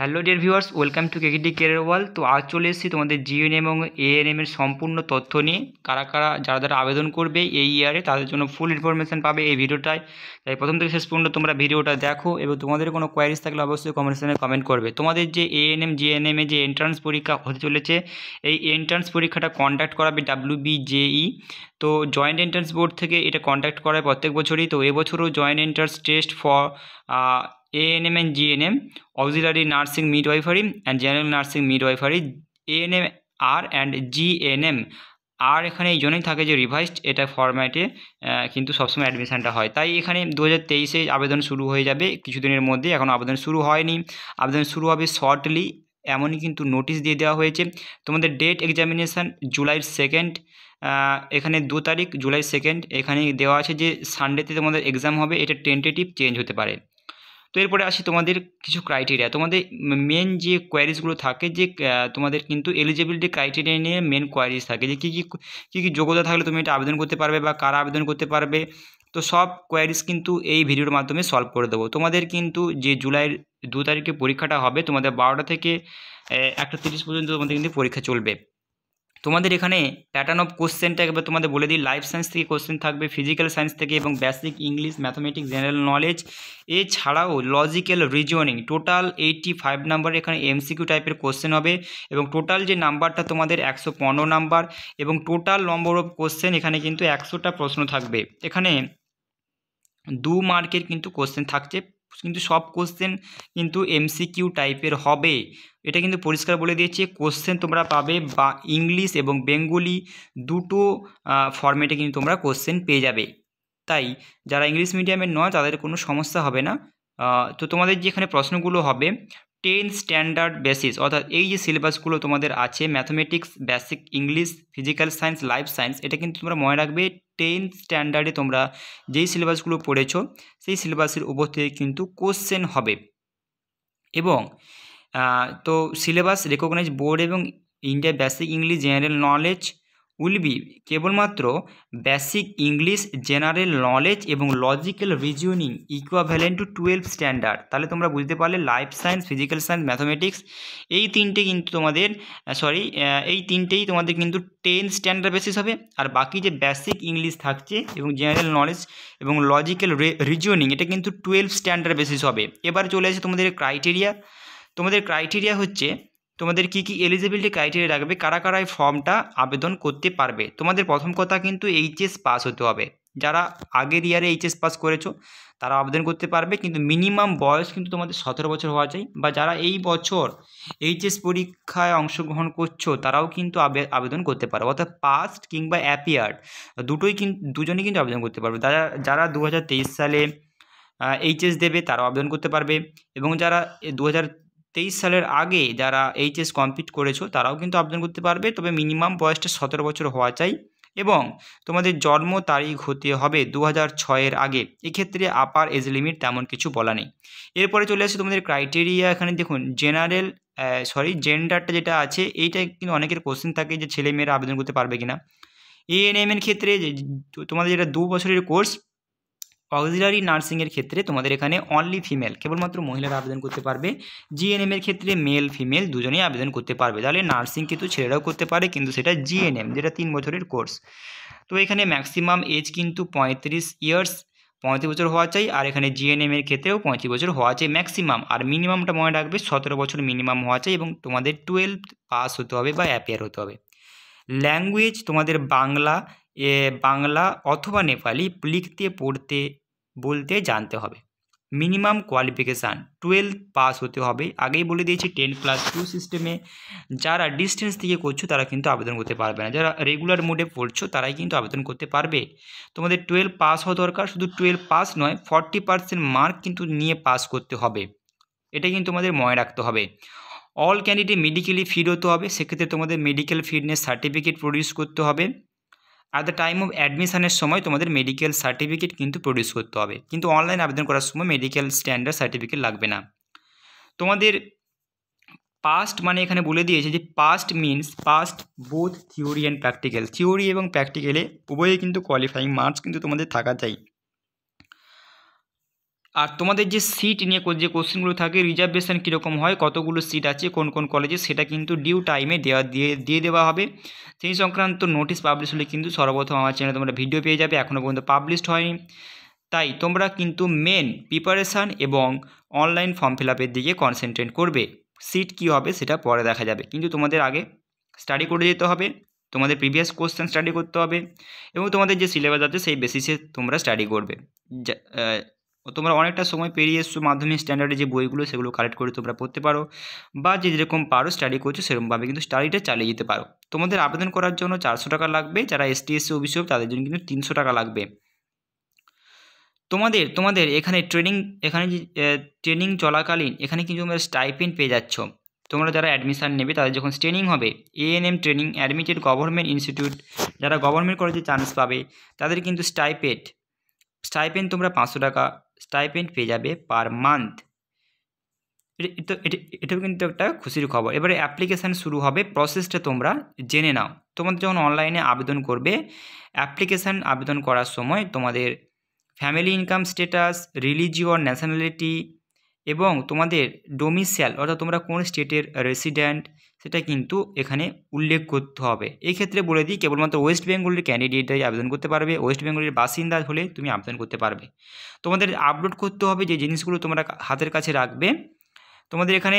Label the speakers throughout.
Speaker 1: hello dear viewers welcome to KKD career wall তো আজ চলে এসেছি তোমাদের জিএন এবং এএনএম এর সম্পূর্ণ তথ্য নিয়ে কারা কারা যারা যারা আবেদন করবে এই ইয়ারে তাদের জন্য ফুল ইনফরমেশান পাবে এই ভিডিওটায় তাই প্রথম থেকে শেষ পর্যন্ত তোমরা ভিডিওটা দেখো এবং তোমাদের কোনো কোয়ারিজ থাকলে অবশ্যই কমেন্ট কমেন্ট করবে তোমাদের যে এএনএম জিএনএম এ যে এন্ট্রান্স পরীক্ষা হতে চলেছে এই এন্ট্রান্স পরীক্ষাটা কন্ডাক্ট করাবে ডাব্লিউবিজেই তো জয়েন্ট এন্ট্রান্স বোর্ড থেকে এটা কন্ডাক্ট করায় প্রত্যেক বছরই তো এবছরও joint entrance test for ANM and GNM auxiliary nursing midwifery and general nursing midwifery ANM আর অ্যান্ড জিএনএম আর এখানে এই জন্যই থাকে যে রিভাইসড এটা ফরম্যাটে কিন্তু সবসময় অ্যাডমিশানটা হয় তাই এখানে দু হাজার তেইশে আবেদন শুরু হয়ে যাবে কিছুদিনের মধ্যে এখন আবেদন শুরু হয়নি আবেদন শুরু হবে শর্টলি এমনই কিন্তু নোটিশ দিয়ে দেওয়া হয়েছে তোমাদের ডেট এক্সামিনেশান জুলাইয়ের সেকেন্ড এখানে দু তারিখ জুলাই সেকেন্ড এখানে দেওয়া আছে যে সানডেতে তোমাদের এক্সাম হবে এটা টেন্টেটিভ চেঞ্জ হতে পারে তো এরপরে আসি তোমাদের কিছু ক্রাইটেরিয়া তোমাদের মেন যে কোয়ারিজগুলো থাকে যে তোমাদের কিন্তু এলিজিবিলিটি ক্রাইটেরিয়া নিয়ে মেন কোয়ারিজ থাকে যে কী কী কী কী যোগ্যতা থাকলে তুমি এটা আবেদন করতে পারবে বা কারা আবেদন করতে পারবে তো সব কোয়ারিজ কিন্তু এই ভিডিওর মাধ্যমে সলভ করে দেবো তোমাদের কিন্তু যে জুলাইয়ের দু তারিখে পরীক্ষাটা হবে তোমাদের বারোটা থেকে একটা তিরিশ পর্যন্ত তোমাদের কিন্তু পরীক্ষা চলবে তোমাদের এখানে প্যাটার্ন অফ কোশ্চেনটা একবার তোমাদের বলে দিই লাইফ সায়েন্স থেকে কোশ্চেন থাকবে ফিজিক্যাল সায়েন্স থেকে এবং basic English mathematics general knowledge এছাড়াও logical reasoning total eighty five number এখানে এমসিকিউ টাইপের কোশ্চেন হবে এবং টোটাল যে নাম্বারটা তোমাদের একশো পনেরো নাম্বার এবং টোটাল নম্বর অফ কোশ্চেন এখানে কিন্তু একশোটা প্রশ্ন থাকবে এখানে দু মার্কের কিন্তু কোশ্চেন থাকছে কিন্তু সব কোশ্চেন কিন্তু এমসিকিউ টাইপের হবে এটা কিন্তু পরিষ্কার বলে দিয়েছে কোশ্চেন তোমরা পাবে বা ইংলিশ এবং বেঙ্গলি দুটো ফর্মেটে কিন্তু তোমরা কোশ্চেন পেয়ে যাবে তাই যারা ইংলিশ মিডিয়ামের নয় তাদের কোনো সমস্যা হবে না তো তোমাদের যেখানে প্রশ্নগুলো হবে টেন স্ট্যান্ডার্ড বেসিস অর্থাৎ এই যে সিলেবাসগুলো তোমাদের আছে mathematics basic English physical science life science এটা কিন্তু তোমরা মনে রাখবে টেন স্ট্যান্ডার্ডে তোমরা যেই সিলেবাসগুলো পড়েছ সেই সিলেবাসের উপর থেকে কিন্তু কোশ্চেন হবে এবং তো সিলেবাস রেকগনাইজ বোর্ড এবং India basic English general knowledge will be কেবলমাত্র বেসিক ইংলিশ জেনারেল নলেজ এবং logical reasoning equivalent to twelve standard তাহলে তোমরা বুঝতে পারলে life science physical science mathematics এই তিনটে কিন্তু তোমাদের সরি এই তিনটেই তোমাদের কিন্তু টেন স্ট্যান্ডার্ড বেসিস হবে আর বাকি যে বেসিক ইংলিশ থাকছে এবং জেনারেল নলেজ এবং লজিক্যাল রিজনিং এটা কিন্তু টুয়েলভ স্ট্যান্ডার্ড বেসিস হবে এবার চলে আসে তোমাদের ক্রাইটেরিয়া তোমাদের ক্রাইটেরিয়া হচ্ছে তোমাদের কি কি এলিজিবিলিটি ক্রাইটেরিয়া রাখবে কারা কারা এই ফর্মটা আবেদন করতে পারবে তোমাদের প্রথম কথা কিন্তু এইচএস পাস হতে হবে যারা আগের ইয়ারে এইচএস পাস করেছো তারা আবেদন করতে পারবে কিন্তু মিনিমাম বয়স কিন্তু তোমাদের সতেরো বছর হওয়া চাই বা যারা এই বছর এইচএস পরীক্ষায় অংশগ্রহণ করছো তারাও কিন্তু আবেদন করতে পারো অর্থাৎ পাস্ট কিংবা অ্যাপিয়ার্ড দুটোই কিন্তু দুজনেই কিন্তু আবেদন করতে পারবে যারা যারা দু সালে এইচএস দেবে তারাও আবেদন করতে পারবে এবং যারা দু তেইশ সালের আগে যারা এইচএস কমপ্লিট করেছো তারাও কিন্তু আবেদন করতে পারবে তবে মিনিমাম বয়সটা সতেরো বছর হওয়া চাই এবং তোমাদের জন্ম তারিখ হতে হবে দু হাজার ছয়ের আগে এক্ষেত্রে আপার এজ লিমিট তেমন কিছু বলা নেই এরপরে চলে আসে তোমাদের ক্রাইটেরিয়া এখানে দেখুন জেনারেল সরি জেন্ডারটা যেটা আছে এইটা কিন্তু অনেকের কোশ্চেন থাকে যে ছেলেমেয়েরা আবেদন করতে পারবে কিনা এএনএম এর ক্ষেত্রে তোমাদের যেটা দু বছরের কোর্স অক্সিলারি নার্সিংয়ের ক্ষেত্রে তোমাদের এখানে অনলি ফিমেল কেবলমাত্র মহিলারা আবেদন করতে পারবে জিএনএমের ক্ষেত্রে মেল ফিমেল দুজনেই আবেদন করতে পারবে তাহলে নার্সিং কিন্তু ছেলেরাও করতে পারে কিন্তু সেটা জিএনএম যেটা তিন বছরের কোর্স তো এখানে ম্যাক্সিমাম এজ কিন্তু পঁয়ত্রিশ ইয়ার্স পঁয়ত্রিশ বছর হওয়া চাই আর এখানে জিএনএমের ক্ষেত্রেও পঁয়ত্রিশ বছর হওয়া চাই ম্যাক্সিমাম আর মিনিমামটা মনে রাখবে সতেরো বছর মিনিমাম হওয়া চাই এবং তোমাদের টুয়েলভ পাস হতে হবে বা অ্যাপিয়ার হতে হবে ল্যাঙ্গুয়েজ তোমাদের বাংলা বাংলা অথবা নেপালি লিখতে পড়তে বলতে জানতে হবে মিনিমাম কোয়ালিফিকেশান টুয়েলভ পাস হতে হবে আগেই বলে দিয়েছি টেন ক্লাস টু সিস্টেমে যারা ডিস্টেন্স থেকে করছো তারা কিন্তু আবেদন করতে পারবে না যারা রেগুলার মোডে পড়ছো তারাই কিন্তু আবেদন করতে পারবে তোমাদের টুয়েলভ পাস হওয়া দরকার শুধু টুয়েলভ পাস নয় ফর্টি পার্সেন্ট মার্ক কিন্তু নিয়ে পাস করতে হবে এটা কিন্তু তোমাদের মনে রাখতে হবে অল ক্যান্ডিডেট মেডিকেলি ফিট হতে হবে সেক্ষেত্রে তোমাদের মেডিকেল ফিটনেস সার্টিফিকেট প্রডিউস করতে হবে অ্যাট দ্য টাইম অফ অ্যাডমিশনের সময় তোমাদের মেডিকেল সার্টিফিকেট কিন্তু প্রডিউস করতে হবে কিন্তু অনলাইন আবেদন করার সময় মেডিকেল স্ট্যান্ডার্ড সার্টিফিকেট লাগবে না তোমাদের পাস্ট মানে এখানে বলে দিয়েছে যে passed means passed both theory and practical theory এবং প্র্যাকটিক্যালে উভয়ে কিন্তু কোয়ালিফাইং মার্কস কিন্তু তোমাদের থাকা চাই আর তোমাদের যে সিট নিয়ে যে কোশ্চেনগুলো থাকে রিজার্ভেশন কীরকম হয় কতগুলো সিট আছে কোন কোন কলেজে সেটা কিন্তু ডিউ টাইমে দেওয়া দিয়ে দিয়ে দেওয়া হবে সেই সংক্রান্ত নোটিশ পাবলিশ হলে কিন্তু সর্বপ্রথম আমার চ্যানেলে তোমরা ভিডিও পেয়ে যাবে এখনও পর্যন্ত পাবলিশড হয়নি তাই তোমরা কিন্তু মেন প্রিপারেশান এবং অনলাইন ফর্ম ফিল আপের দিকে কনসেন্ট্রেট করবে সিট কি হবে সেটা পরে দেখা যাবে কিন্তু তোমাদের আগে স্টাডি করে যেতে হবে তোমাদের প্রিভিয়াস কোশ্চেন স্টাডি করতে হবে এবং তোমাদের যে সিলেবাস আছে সেই বেসিসে তোমরা স্টাডি করবে ও তোমরা অনেকটা সময় পেরিয়ে এসছো মাধ্যমিক স্ট্যান্ডার্ডে যে বইগুলো সেগুলো কালেক্ট করে তোমরা পড়তে পারো বা যে যেরকম পারো স্টাডি করছো সেরকমভাবে কিন্তু স্টাডিটা চালিয়ে যেতে পারো তোমাদের আবেদন করার জন্য চারশো টাকা লাগবে যারা এস টি এসসি অভিযোগ তাদের জন্য কিন্তু তিনশো টাকা লাগবে তোমাদের তোমাদের এখানে ট্রেনিং এখানে যে ট্রেনিং চলাকালীন এখানে কিন্তু তোমরা স্টাইপেন্ড পেয়ে যাচ্ছ তোমরা যারা অ্যাডমিশান নেবে তাদের যখন ট্রেনিং হবে ANM training admitted government institute যারা গভর্নমেন্ট কলেজে চান্স পাবে তাদের কিন্তু স্টাইপেড স্টাইপেন্ড তোমরা পাঁচশো টাকা স্টাইপেন্ড পেয়ে যাবে পার মান্থ এটা এটাও কিন্তু একটা খুশির খবর এবারে অ্যাপ্লিকেশান শুরু হবে প্রসেসটা তোমরা জেনে নাও তোমাদের যখন অনলাইনে আবেদন করবে অ্যাপ্লিকেশান আবেদন করার সময় তোমাদের family income status religion nationality এবং তোমাদের ডোমিসিয়াল অর্থাৎ তোমরা কোন স্টেটের রেসিডেন্ট সেটা কিন্তু এখানে উল্লেখ করতে হবে এক্ষেত্রে বলে দিই কেবলমাত্র ওয়েস্ট বেঙ্গলের ক্যান্ডিডেটরাই আবেদন করতে পারবে ওয়েস্ট বেঙ্গলের বাসিন্দা হলে তুমি আবেদন করতে পারবে তোমাদের আপলোড করতে হবে যে জিনিসগুলো তোমরা হাতের কাছে রাখবে তোমাদের এখানে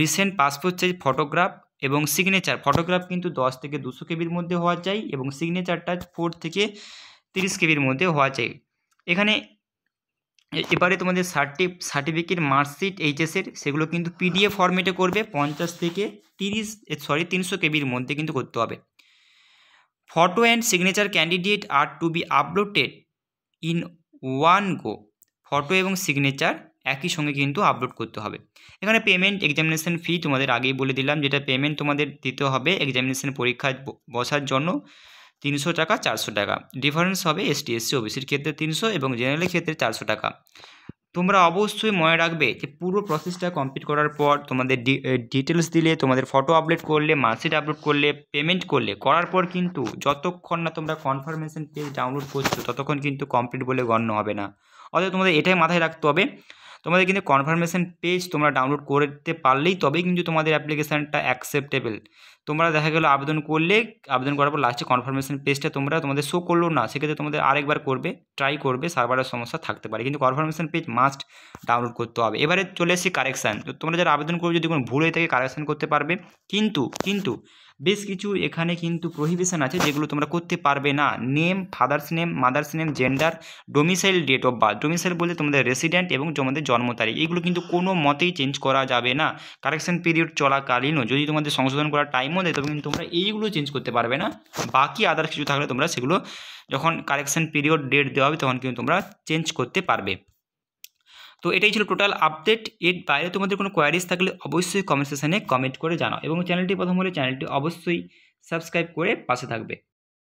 Speaker 1: রিসেন্ট পাসপোর্ট সাইজ ফটোগ্রাফ এবং সিগনেচার ফটোগ্রাফ কিন্তু দশ থেকে দুশো কেবির মধ্যে হওয়া চাই এবং সিগনেচারটা ফোর থেকে তিরিশ কেবির মধ্যে হওয়া চাই এখানে এবারে তোমাদের সার্টি সার্টিফিকেট মার্কশিট এইচএসের সেগুলো কিন্তু পিডিএফ ফর্মেটে করবে পঞ্চাশ থেকে তিরিশ সরি তিনশো কেবির মধ্যে কিন্তু করতে হবে photo and signature candidate are to be uploaded in one go photo এবং সিগনেচার একই সঙ্গে কিন্তু আপলোড করতে হবে এখানে পেমেন্ট এক্সামিনেশন ফি তোমাদের আগেই বলে দিলাম যেটা পেমেন্ট তোমাদের দিতে হবে এক্সামিনেশান পরীক্ষায় বসার জন্য তিনশো টাকা চারশো টাকা ডিফারেন্স হবে এসটি এসসি ওবিসির ক্ষেত্রে তিনশো এবং জেনারেলের ক্ষেত্রে চারশো টাকা তোমরা অবশ্যই মনে রাখবে যে পুরো প্রসেসটা কমপ্লিট করার পর তোমাদের ডিটেলস দিলে তোমাদের ফটো আপলোড করলে মার্কশিট আপলোড করলে পেমেন্ট করলে করার পর কিন্তু যতক্ষণ না তোমরা কনফার্মেশন পেজ ডাউনলোড করছো ততক্ষণ কিন্তু কমপ্লিট বলে গণ্য হবে না অতএব তোমাদের এটাই মাথায় রাখতে হবে তোমাদের কিন্তু কনফার্মেশন পেজ তোমরা ডাউনলোড করতে পারলেই তবেই কিন্তু তোমাদের অ্যাপ্লিকেশানটা অ্যাকসেপ্টেবল তোমরা দেখা গেলো আবেদন করলে আবেদন করার পর লাস্টে কনফার্মেশন পেজটা তোমরা তোমাদের শো করলো না সেক্ষেত্রে তোমাদের আরেকবার করবে ট্রাই করবে সার্ভারের সমস্যা থাকতে পারে কিন্তু কনফার্মেশন পেজ মাস্ট ডাউনলোড করতে হবে এবারে চলে এসেছি কারেকশান তো তোমরা যারা আবেদন করবে যদি কোনো ভুল হয়ে থাকে কারেকশান করতে পারবে কিন্তু কিন্তু বেশ কিছু এখানে কিন্তু প্রহিবিশন আছে যেগুলো তোমরা করতে পারবে না name father's name mother's name gender domicile date of birth domicile বলতে তোমাদের রেসিডেন্ট এবং তোমাদের জন্ম তারিখ এগুলো কিন্তু কোনো মতেই চেঞ্জ করা যাবে না কারেকশন পিরিয়ড চলাকালীনও যদি তোমাদের সংশোধন করার টাইমও দেয় তবে কিন্তু তোমরা এইগুলো চেঞ্জ করতে পারবে না বাকি আদার্স কিছু থাকলে তোমরা সেগুলো যখন কারেকশন পিরিয়ড ডেট দেওয়া হবে তখন কিন্তু তোমরা চেঞ্জ করতে পারবে তো এটাই ছিল টোটাল আপডেট এর বাইরে তোমাদের কোনো কোয়ারিজ থাকলে অবশ্যই কমেন্ট সেশানে কমেন্ট করে জানাও এবং চ্যানেলটি প্রথম হলে চ্যানেলটি অবশ্যই সাবস্ক্রাইব করে পাশে থাকবে